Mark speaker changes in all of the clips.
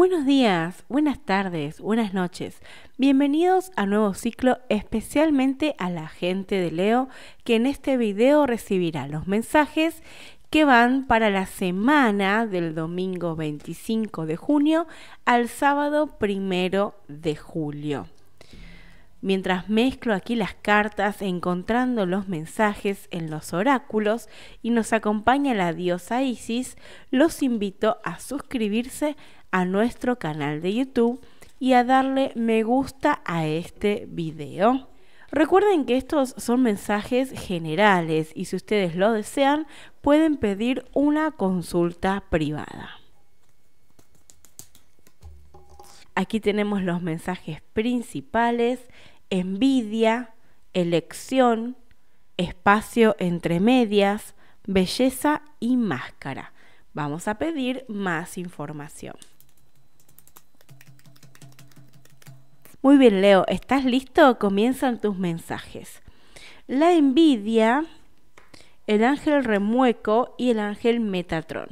Speaker 1: Buenos días, buenas tardes, buenas noches. Bienvenidos a nuevo ciclo especialmente a la gente de Leo que en este video recibirá los mensajes que van para la semana del domingo 25 de junio al sábado 1 de julio mientras mezclo aquí las cartas encontrando los mensajes en los oráculos y nos acompaña la diosa Isis, los invito a suscribirse a nuestro canal de YouTube y a darle me gusta a este video. Recuerden que estos son mensajes generales y si ustedes lo desean pueden pedir una consulta privada. Aquí tenemos los mensajes principales envidia, elección, espacio entre medias, belleza y máscara. Vamos a pedir más información. Muy bien, Leo, ¿estás listo? Comienzan tus mensajes. La envidia el ángel remueco y el ángel Metatrón.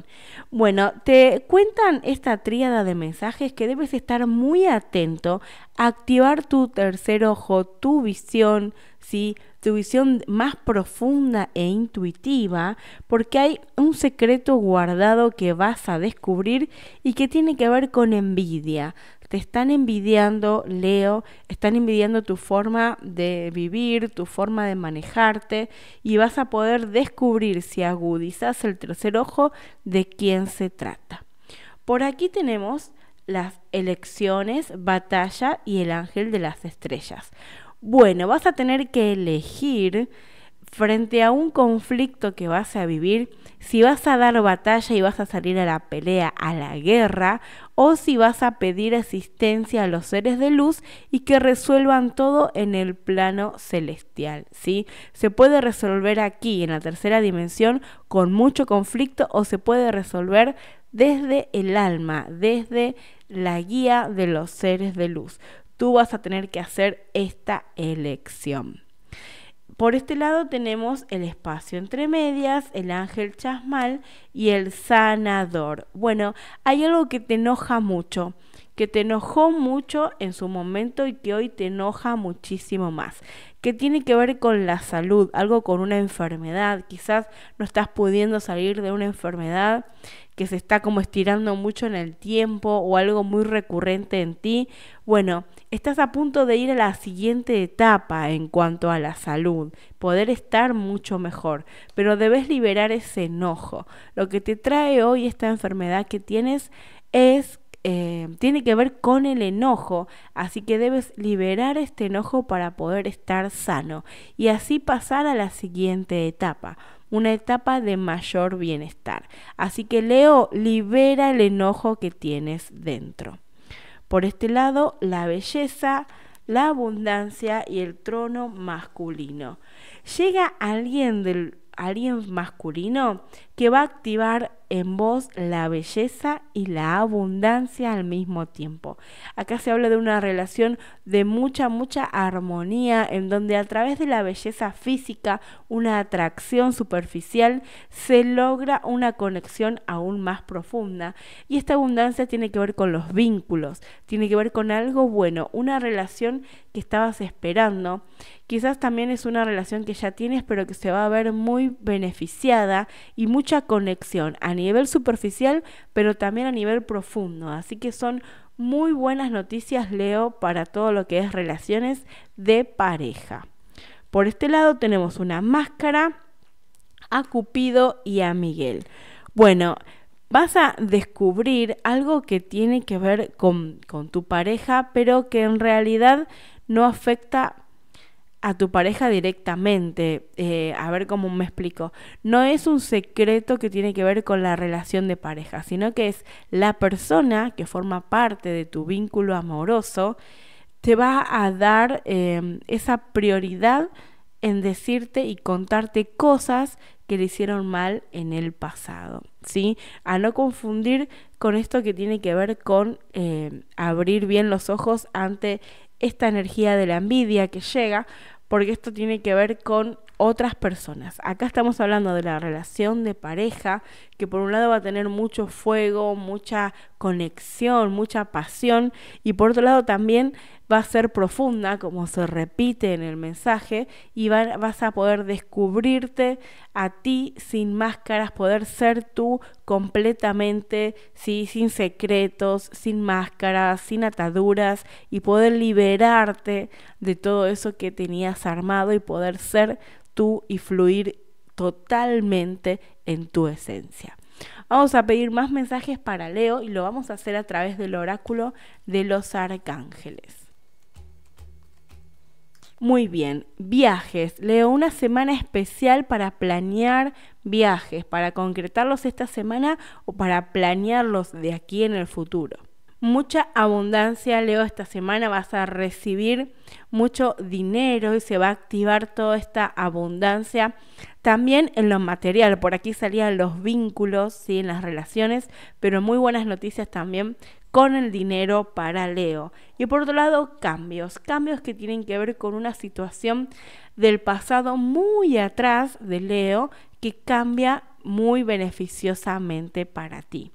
Speaker 1: Bueno, te cuentan esta tríada de mensajes que debes estar muy atento, activar tu tercer ojo, tu visión, ¿sí? tu visión más profunda e intuitiva, porque hay un secreto guardado que vas a descubrir y que tiene que ver con envidia te están envidiando, Leo, están envidiando tu forma de vivir, tu forma de manejarte y vas a poder descubrir si agudizas el tercer ojo de quién se trata. Por aquí tenemos las elecciones, batalla y el ángel de las estrellas. Bueno, vas a tener que elegir frente a un conflicto que vas a vivir si vas a dar batalla y vas a salir a la pelea, a la guerra, o si vas a pedir asistencia a los seres de luz y que resuelvan todo en el plano celestial, ¿sí? Se puede resolver aquí, en la tercera dimensión, con mucho conflicto o se puede resolver desde el alma, desde la guía de los seres de luz. Tú vas a tener que hacer esta elección. Por este lado tenemos el espacio entre medias, el ángel chasmal y el sanador. Bueno, hay algo que te enoja mucho, que te enojó mucho en su momento y que hoy te enoja muchísimo más, que tiene que ver con la salud, algo con una enfermedad, quizás no estás pudiendo salir de una enfermedad que se está como estirando mucho en el tiempo o algo muy recurrente en ti, bueno, estás a punto de ir a la siguiente etapa en cuanto a la salud, poder estar mucho mejor, pero debes liberar ese enojo. Lo que te trae hoy esta enfermedad que tienes es eh, tiene que ver con el enojo, así que debes liberar este enojo para poder estar sano y así pasar a la siguiente etapa una etapa de mayor bienestar. Así que Leo, libera el enojo que tienes dentro. Por este lado, la belleza, la abundancia y el trono masculino. Llega alguien del alguien masculino que va a activar en vos la belleza y la abundancia al mismo tiempo. Acá se habla de una relación de mucha, mucha armonía, en donde a través de la belleza física, una atracción superficial, se logra una conexión aún más profunda. Y esta abundancia tiene que ver con los vínculos, tiene que ver con algo bueno, una relación que estabas esperando. Quizás también es una relación que ya tienes, pero que se va a ver muy beneficiada y mucho conexión a nivel superficial, pero también a nivel profundo. Así que son muy buenas noticias, Leo, para todo lo que es relaciones de pareja. Por este lado tenemos una máscara a Cupido y a Miguel. Bueno, vas a descubrir algo que tiene que ver con, con tu pareja, pero que en realidad no afecta a tu pareja directamente. Eh, a ver cómo me explico. No es un secreto que tiene que ver con la relación de pareja, sino que es la persona que forma parte de tu vínculo amoroso, te va a dar em, esa prioridad en decirte y contarte cosas que le hicieron mal en el pasado, ¿sí? A no confundir con esto que tiene que ver con em, abrir bien los ojos ante esta energía de la envidia que llega, porque esto tiene que ver con otras personas. Acá estamos hablando de la relación de pareja que por un lado va a tener mucho fuego, mucha conexión, mucha pasión y por otro lado también va a ser profunda, como se repite en el mensaje, y vas a poder descubrirte a ti sin máscaras, poder ser tú completamente, ¿sí? sin secretos, sin máscaras, sin ataduras, y poder liberarte de todo eso que tenías armado y poder ser tú y fluir totalmente en tu esencia. Vamos a pedir más mensajes para Leo y lo vamos a hacer a través del oráculo de los arcángeles. Muy bien, viajes. Leo, una semana especial para planear viajes, para concretarlos esta semana o para planearlos de aquí en el futuro mucha abundancia, Leo, esta semana vas a recibir mucho dinero y se va a activar toda esta abundancia. También en lo material, por aquí salían los vínculos, ¿sí? en las relaciones, pero muy buenas noticias también con el dinero para Leo. Y por otro lado, cambios, cambios que tienen que ver con una situación del pasado muy atrás de Leo que cambia muy beneficiosamente para ti.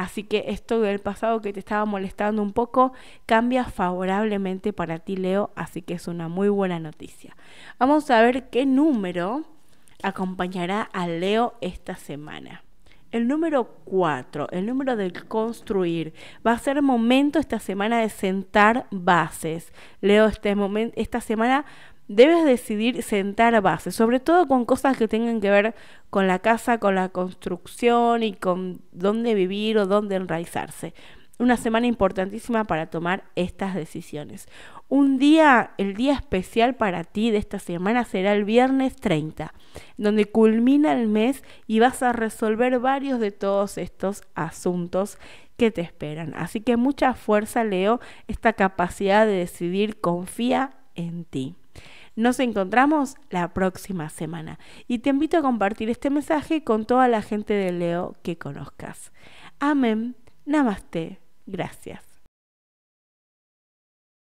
Speaker 1: Así que esto del pasado que te estaba molestando un poco cambia favorablemente para ti, Leo, así que es una muy buena noticia. Vamos a ver qué número acompañará a Leo esta semana. El número 4, el número del construir. Va a ser momento esta semana de sentar bases. Leo, este momento, esta semana debes decidir sentar base, sobre todo con cosas que tengan que ver con la casa, con la construcción y con dónde vivir o dónde enraizarse. Una semana importantísima para tomar estas decisiones. Un día, el día especial para ti de esta semana será el viernes 30, donde culmina el mes y vas a resolver varios de todos estos asuntos que te esperan. Así que mucha fuerza, Leo, esta capacidad de decidir, confía en ti. Nos encontramos la próxima semana y te invito a compartir este mensaje con toda la gente de Leo que conozcas. Amén. Namaste. Gracias.